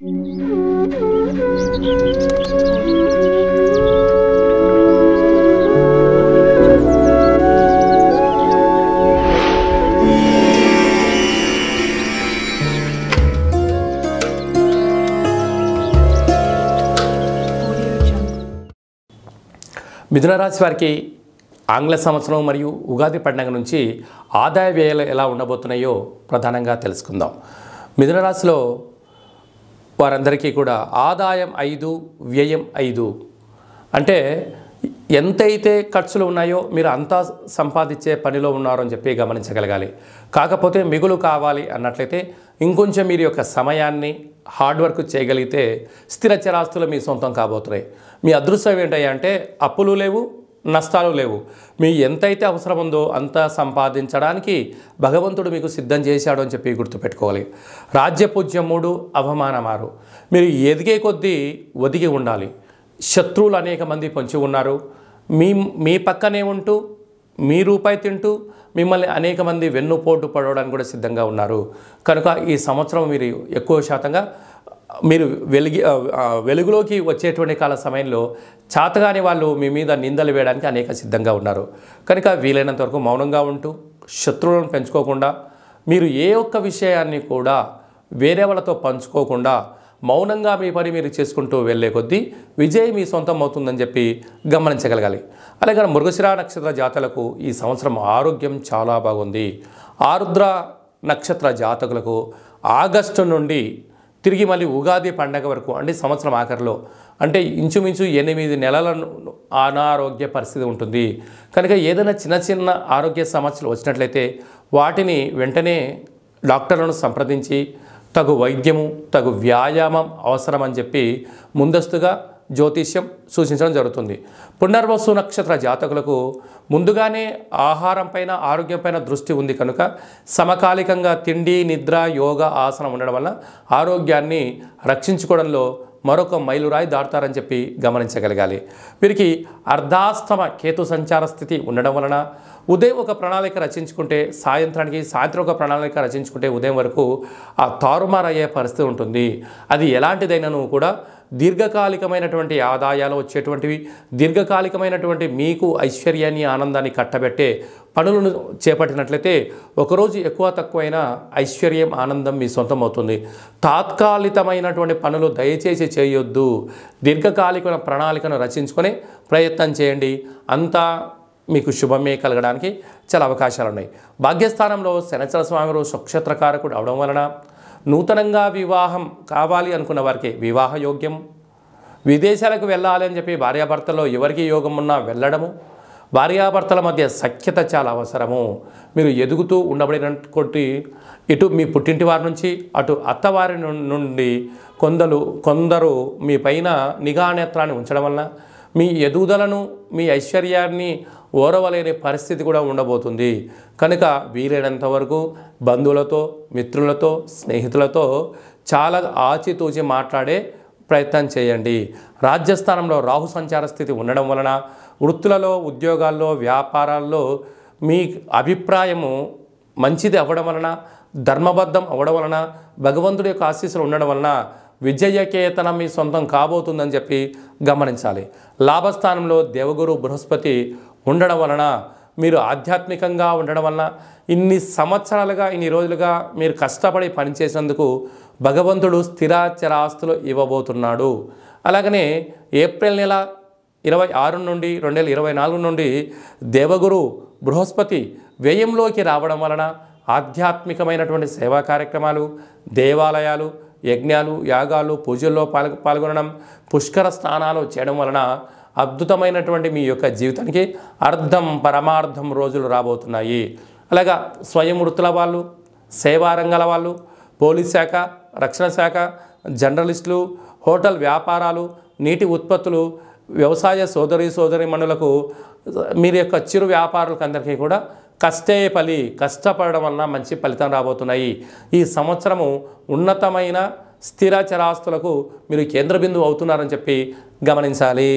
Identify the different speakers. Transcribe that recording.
Speaker 1: మిథునరాశి వారికి ఆంగ్ల సంవత్సరం మరియు ఉగాది పండుగ నుంచి ఆదాయ వ్యయాలు ఎలా ఉండబోతున్నాయో ప్రధానంగా తెలుసుకుందాం మిథునరాశిలో వారందరికీ కూడా ఆదాయం ఐదు వ్యయం ఐదు అంటే ఎంతైతే ఖర్చులు ఉన్నాయో మీరు అంతా సంపాదించే పనిలో ఉన్నారని అని చెప్పి గమనించగలగాలి కాకపోతే మిగులు కావాలి అన్నట్లయితే ఇంకొంచెం మీరు యొక్క సమయాన్ని హార్డ్ వర్క్ చేయగలిగితే స్థిర చరాస్తులు మీ సొంతం కాబోతున్నాయి మీ అదృష్టం ఏంటంటే అప్పులు లేవు నష్టాలు లేవు మీ ఎంతైతే అవసరం ఉందో అంత సంపాదించడానికి భగవంతుడు మీకు సిద్ధం చేశాడు అని చెప్పి గుర్తుపెట్టుకోవాలి రాజ్యపూజ్యం మూడు అవమానమారు మీరు ఎదిగే కొద్దీ ఒదిగి ఉండాలి శత్రువులు అనేక మంది పొంచి ఉన్నారు మీ మీ పక్కనే ఉంటూ మీ రూపాయి తింటూ మిమ్మల్ని అనేక మంది వెన్నుపోటు పడవడానికి కూడా సిద్ధంగా ఉన్నారు కనుక ఈ సంవత్సరం మీరు ఎక్కువ శాతంగా మీరు వెలిగి వెలుగులోకి వచ్చేటువంటి కాల సమయంలో చాతగాని వాళ్ళు మీ మీద నిందలు వేయడానికి అనేక సిద్ధంగా ఉన్నారు కనుక వీలైనంత వరకు మౌనంగా ఉంటూ శత్రువులను పెంచుకోకుండా మీరు ఏ ఒక్క విషయాన్ని కూడా వేరే వాళ్ళతో పంచుకోకుండా మౌనంగా మీ పని మీరు చేసుకుంటూ వెళ్ళే కొద్దీ విజయం మీ సొంతం అవుతుందని చెప్పి గమనించగలగాలి అలాగే మృగశిరా నక్షత్ర జాతలకు ఈ సంవత్సరం ఆరోగ్యం చాలా బాగుంది ఆరుద్ర నక్షత్ర జాతకులకు ఆగస్టు నుండి తిరిగి మళ్ళీ ఉగాది పండగ వరకు అంటే సంవత్సరం ఆఖరిలో అంటే ఇంచుమించు ఎనిమిది నెలల అనారోగ్య పరిస్థితి ఉంటుంది కనుక ఏదైనా చిన్న చిన్న ఆరోగ్య సమస్యలు వచ్చినట్లయితే వాటిని వెంటనే డాక్టర్లను సంప్రదించి తగు వైద్యము తగు వ్యాయామం అవసరమని చెప్పి ముందస్తుగా జ్యోతిష్యం సూచించడం జరుగుతుంది పునర్వసు నక్షత్ర జాతకులకు ముందుగానే ఆహారం పైన ఆరోగ్యం దృష్టి ఉంది కనుక సమకాలికంగా తిండి నిద్ర యోగ ఆసనం ఉండడం వల్ల ఆరోగ్యాన్ని రక్షించుకోవడంలో మరొక మైలురాయి దాటుతారని చెప్పి గమనించగలగాలి వీరికి అర్ధాస్తమ కేతు సంచార స్థితి ఉండడం వలన ఉదయం ఒక ప్రణాళిక రచించుకుంటే సాయంత్రానికి సాయంత్రం ఒక ప్రణాళిక రచించుకుంటే ఉదయం వరకు ఆ తారుమారయ్యే పరిస్థితి ఉంటుంది అది ఎలాంటిదైనాను కూడా దీర్ఘకాలికమైనటువంటి ఆదాయాలు వచ్చేటువంటివి దీర్ఘకాలికమైనటువంటి మీకు ఐశ్వర్యాన్ని ఆనందాన్ని కట్టబెట్టే పనులను చేపట్టినట్లయితే ఒకరోజు ఎక్కువ తక్కువైనా ఐశ్వర్యం ఆనందం మీ సొంతం అవుతుంది తాత్కాలికమైనటువంటి పనులు దయచేసి చేయొద్దు దీర్ఘకాలిక ప్రణాళికను రచించుకొని ప్రయత్నం చేయండి అంతా మీకు శుభమే కలగడానికి చాలా అవకాశాలు ఉన్నాయి భాగ్యస్థానంలో శనచల స్వామి రోజు నక్షత్రకారకుడు అవడం వలన నూతనంగా వివాహం కావాలి అనుకున్న వారికి వివాహ యోగ్యం విదేశాలకు వెళ్ళాలి అని చెప్పి భార్యాభర్తలో ఎవరికి యోగం ఉన్నా వెళ్ళడము భార్యాభర్తల మధ్య సఖ్యత చాలా అవసరము మీరు ఎదుగుతూ ఉండబడినటువంటి ఇటు మీ పుట్టింటి వారి నుంచి అటు అత్తవారి నుండి కొందరు కొందరు మీ పైన నిఘా ఉంచడం వలన మీ ఎదుగుదలను మీ ఐశ్వర్యాన్ని ఓరవలేని పరిస్థితి కూడా ఉండబోతుంది కనుక వీలైనంత వరకు బంధువులతో మిత్రులతో స్నేహితులతో చాలా ఆచితూచి మాట్లాడే ప్రయత్నం చేయండి రాజ్యస్థానంలో రాహు సంచార స్థితి ఉండడం వలన వృత్తులలో ఉద్యోగాల్లో వ్యాపారాల్లో మీ అభిప్రాయము మంచిది అవ్వడం వలన ధర్మబద్ధం అవ్వడం వలన భగవంతుడి యొక్క ఆశీస్సులు ఉండడం వలన విజయకేతనం మీ సొంతం కాబోతుందని చెప్పి గమనించాలి లాభస్థానంలో దేవగురు బృహస్పతి ఉండడం వలన మీరు ఆధ్యాత్మికంగా ఉండడం వలన ఇన్ని సంవత్సరాలుగా ఇన్ని రోజులుగా మీరు కష్టపడి పనిచేసినందుకు భగవంతుడు స్థిరాచర ఆస్తులు ఇవ్వబోతున్నాడు అలాగనే ఏప్రిల్ నెల ఇరవై ఆరు నుండి రెండు వేల ఇరవై నాలుగు నుండి దేవగురు బృహస్పతి వ్యయంలోకి రావడం వలన ఆధ్యాత్మికమైనటువంటి సేవా కార్యక్రమాలు దేవాలయాలు యజ్ఞాలు యాగాలు పూజల్లో పాల్గొనడం పుష్కర స్నానాలు చేయడం వలన అద్భుతమైనటువంటి మీ యొక్క జీవితానికి అర్థం పరమార్థం రోజులు రాబోతున్నాయి అలాగా స్వయం వృత్తుల వాళ్ళు సేవారంగాల వాళ్ళు పోలీస్ శాఖ రక్షణ శాఖ జర్నలిస్టులు హోటల్ వ్యాపారాలు నీటి ఉత్పత్తులు వ్యవసాయ సోదరి సోదరి మనులకు మీరు యొక్క చిరు వ్యాపారులకు అందరికీ కూడా కష్టే పలి కష్టపడడం వలన మంచి ఫలితం రాబోతున్నాయి ఈ సంవత్సరము ఉన్నతమైన స్థిర చరాస్తులకు మీరు కేంద్ర బిందువు అవుతున్నారని చెప్పి గమనించాలి